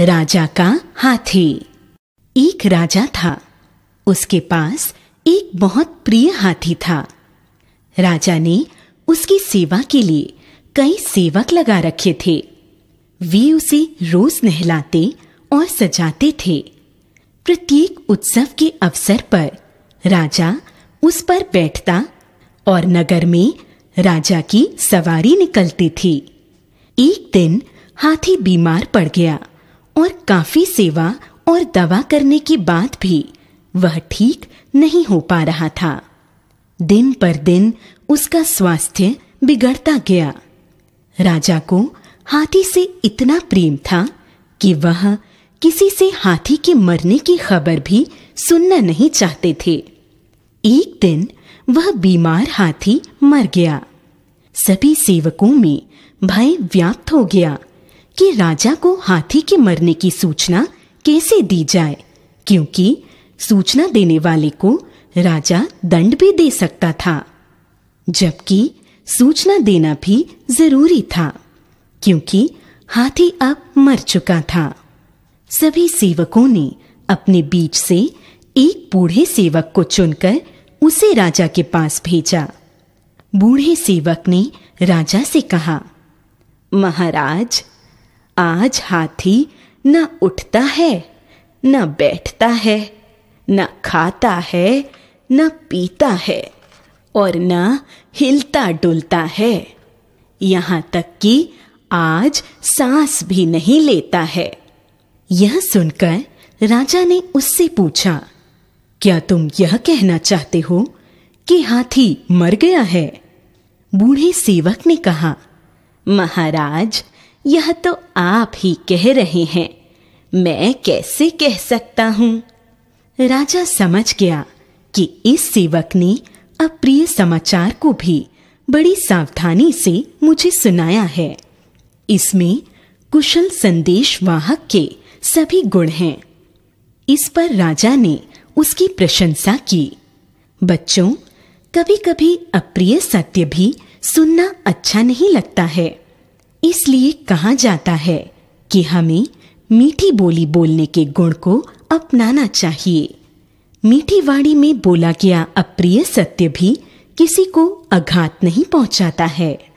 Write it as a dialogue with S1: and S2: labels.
S1: राजा का हाथी एक राजा था उसके पास एक बहुत प्रिय हाथी था राजा ने उसकी सेवा के लिए कई सेवक लगा रखे थे वे उसे रोज नहलाते और सजाते थे प्रत्येक उत्सव के अवसर पर राजा उस पर बैठता और नगर में राजा की सवारी निकलती थी एक दिन हाथी बीमार पड़ गया और काफी सेवा और दवा करने के बाद भी वह ठीक नहीं हो पा रहा था दिन पर दिन उसका स्वास्थ्य बिगड़ता गया राजा को हाथी से इतना प्रेम था कि वह किसी से हाथी के मरने की खबर भी सुनना नहीं चाहते थे एक दिन वह बीमार हाथी मर गया सभी सेवकों में भय व्याप्त हो गया कि राजा को हाथी के मरने की सूचना कैसे दी जाए क्योंकि सूचना देने वाले को राजा दंड भी दे सकता था जबकि सूचना देना भी जरूरी था क्योंकि हाथी अब मर चुका था सभी सेवकों ने अपने बीच से एक बूढ़े सेवक को चुनकर उसे राजा के पास भेजा बूढ़े सेवक ने राजा से कहा महाराज आज हाथी न उठता है न बैठता है न खाता है न पीता है और न हिलता डुलता है यहाँ तक कि आज सांस भी नहीं लेता है यह सुनकर राजा ने उससे पूछा क्या तुम यह कहना चाहते हो कि हाथी मर गया है बूढ़े सेवक ने कहा महाराज यह तो आप ही कह रहे हैं मैं कैसे कह सकता हूं राजा समझ गया कि इस सेवक ने अप्रिय समाचार को भी बड़ी सावधानी से मुझे सुनाया है इसमें कुशल संदेश वाहक के सभी गुण हैं इस पर राजा ने उसकी प्रशंसा की बच्चों कभी कभी अप्रिय सत्य भी सुनना अच्छा नहीं लगता है इसलिए कहा जाता है कि हमें मीठी बोली बोलने के गुण को अपनाना चाहिए मीठी वाणी में बोला गया अप्रिय सत्य भी किसी को आघात नहीं पहुंचाता है